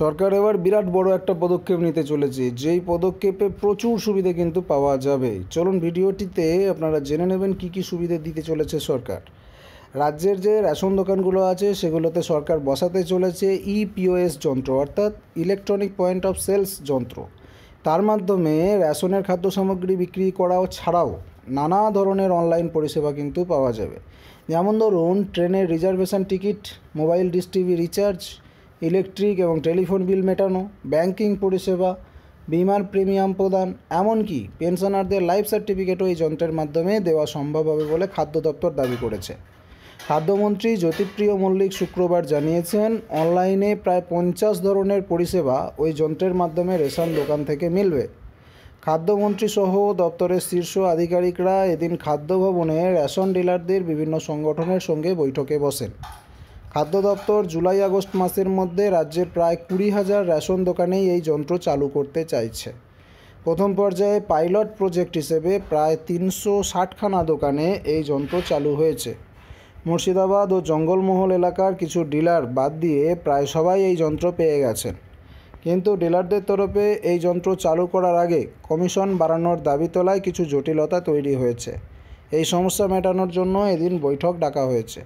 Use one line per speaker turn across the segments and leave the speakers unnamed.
সরকার এবার বিরাট বড় একটা পদক্ষেপ নিতে চলেছে যেই পদক্ষেপে প্রচুর সুবিধে কিন্তু পাওয়া যাবে চলুন ভিডিওটিতে আপনারা জেনে নেবেন কি কি সুবিধে দিতে চলেছে সরকার রাজ্যের যে রেশন দোকানগুলো আছে সেগুলোতে সরকার বসাতে চলেছে ইপিওএস যন্ত্র অর্থাৎ ইলেকট্রনিক পয়েন্ট অফ সেলস যন্ত্র তার মাধ্যমে রেশনের খাদ্য সামগ্রী বিক্রি করাও ছাড়াও নানা ধরনের অনলাইন পরিষেবা কিন্তু পাওয়া যাবে যেমন ধরুন ট্রেনের reservation ticket mobile dish TV recharge electric এবং টেলিফোন বিল মেটানো ব্যাংকিং পরিষেবা বিমার প্রিমিয়াম প্রদান এমনকি পেনশনারদের লাইফ সার্টিফিকেটও এই যন্ত্রের মাধ্যমে দেওয়া সম্ভব হবে বলে খাদ্য দপ্তর দাবি করেছে খাদ্যমন্ত্রী জ্যোতিপ্রিয় মল্লিক শুক্রবার জানিয়েছেন অনলাইনে প্রায় পঞ্চাশ ধরনের পরিষেবা ওই যন্ত্রের মাধ্যমে রেশন দোকান থেকে মিলবে খাদ্যমন্ত্রী সহ দপ্তরের শীর্ষ আধিকারিকরা এদিন খাদ্য ভবনে রেশন ডিলারদের বিভিন্ন সংগঠনের সঙ্গে বৈঠকে বসেন খাদ্য দপ্তর জুলাই আগস্ট মাসের মধ্যে রাজ্যের প্রায় কুড়ি হাজার রেশন দোকানেই এই যন্ত্র চালু করতে চাইছে প্রথম পর্যায়ে পাইলট প্রজেক্ট হিসেবে প্রায় তিনশো ষাটখানা দোকানে এই যন্ত্র চালু হয়েছে মুর্শিদাবাদ ও জঙ্গলমহল এলাকার কিছু ডিলার বাদ দিয়ে প্রায় সবাই এই যন্ত্র পেয়ে গেছেন কিন্তু ডিলারদের তরফে এই যন্ত্র চালু করার আগে কমিশন বাড়ানোর দাবি তোলায় কিছু জটিলতা তৈরি হয়েছে এই সমস্যা মেটানোর জন্য এদিন বৈঠক ডাকা হয়েছে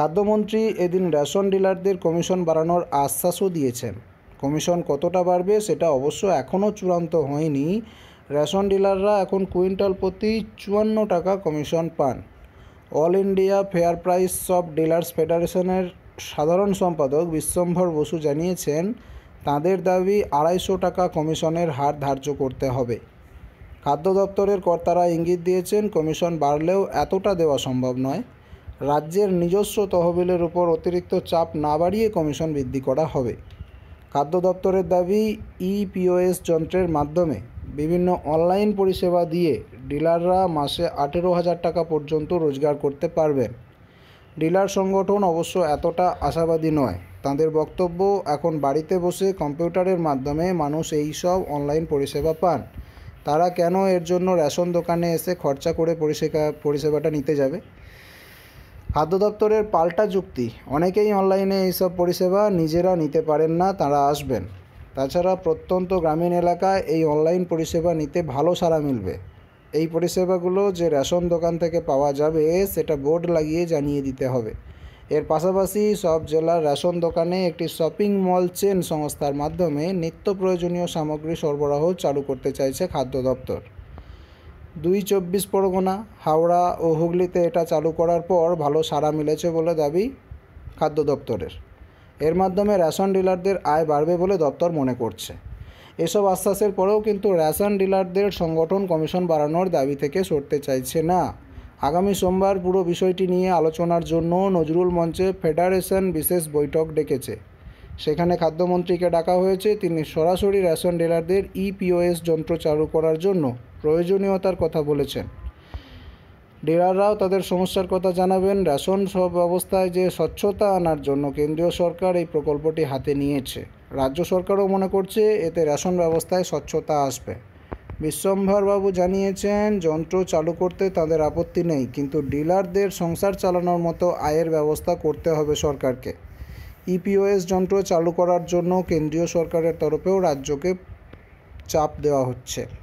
খাদ্যমন্ত্রী এদিন রেশন ডিলারদের কমিশন বাড়ানোর আশ্বাসও দিয়েছেন কমিশন কতটা বাড়বে সেটা অবশ্য এখনও চূড়ান্ত হয়নি রেশন ডিলাররা এখন কুইন্টাল প্রতি চুয়ান্ন টাকা কমিশন পান all India fair price shop dealers ফেডারেশনের সাধারণ সম্পাদক বিশ্বম্ভর বসু জানিয়েছেন তাদের দাবি আড়াইশো টাকা কমিশনের হার ধার্য করতে হবে খাদ্য দপ্তরের কর্তারা ইঙ্গিত দিয়েছেন কমিশন বাড়লেও এতটা দেওয়া সম্ভব নয় রাজ্যের নিজস্ব তহবিলের উপর অতিরিক্ত চাপ না বাড়িয়ে কমিশন বৃদ্ধি করা হবে খাদ্য দপ্তরের দাবি ইপিওএস যন্ত্রের মাধ্যমে বিভিন্ন অনলাইন পরিষেবা দিয়ে ডিলাররা মাসে আঠেরো হাজার টাকা পর্যন্ত রোজগার করতে পারবেন ডিলার সংগঠন অবশ্য এতটা আশাবাদী নয় তাদের বক্তব্য এখন বাড়িতে বসে কম্পিউটারের মাধ্যমে মানুষ এই সব অনলাইন পরিষেবা পান তারা কেন এর জন্য রেশন দোকানে এসে খরচা করে পরিষেবা পরিষেবাটা নিতে যাবে খাদ্য দপ্তরের পাল্টা যুক্তি অনেকেই অনলাইনে এইসব পরিষেবা নিজেরা নিতে পারেন না তারা আসবেন তাছাড়া প্রত্যন্ত গ্রামীণ এলাকায় এই অনলাইন পরিষেবা নিতে ভালো সাড়া মিলবে এই পরিষেবাগুলো যে রেশন দোকান থেকে পাওয়া যাবে সেটা বোর্ড লাগিয়ে জানিয়ে দিতে হবে এর পাশাপাশি সব জেলার রেশন দোকানে একটি শপিং মল চেন সংস্থার মাধ্যমে নিত্য প্রয়োজনীয় সামগ্রী সরবরাহ চালু করতে চাইছে খাদ্য দপ্তর দুই চব্বিশ পরগনা হাওড়া ও হুগলিতে এটা চালু করার পর ভালো সাড়া মিলেছে বলে দাবি খাদ্য দপ্তরের এর মাধ্যমে রেশন ডিলারদের আয় বাড়বে বলে দপ্তর মনে করছে এসব আশ্বাসের পরেও কিন্তু রেশন ডিলারদের সংগঠন কমিশন বাড়ানোর দাবি থেকে সরতে চাইছে না আগামী সোমবার পুরো বিষয়টি নিয়ে আলোচনার জন্য নজরুল মঞ্চে ফেডারেশন বিশেষ বৈঠক ডেকেছে সেখানে খাদ্যমন্ত্রীকে ডাকা হয়েছে তিনি সরাসরি রেশন ডিলারদের ইপিওএস যন্ত্র চালু করার জন্য প্রয়োজনীয়তার কথা বলেছেন ডিলাররাও তাদের সমস্যার কথা জানাবেন রেশন সব ব্যবস্থায় যে স্বচ্ছতা আনার জন্য কেন্দ্রীয় সরকার এই প্রকল্পটি হাতে নিয়েছে রাজ্য সরকারও মনে করছে এতে রেশন ব্যবস্থায় স্বচ্ছতা আসবে বিশ্বম্ভরবাবু জানিয়েছেন যন্ত্র চালু করতে তাদের আপত্তি নেই কিন্তু ডিলারদের সংসার চালানোর মতো আয়ের ব্যবস্থা করতে হবে সরকারকে ইপিওএস যন্ত্র চালু করার জন্য কেন্দ্রীয় সরকারের তরফেও রাজ্যকে চাপ দেওয়া হচ্ছে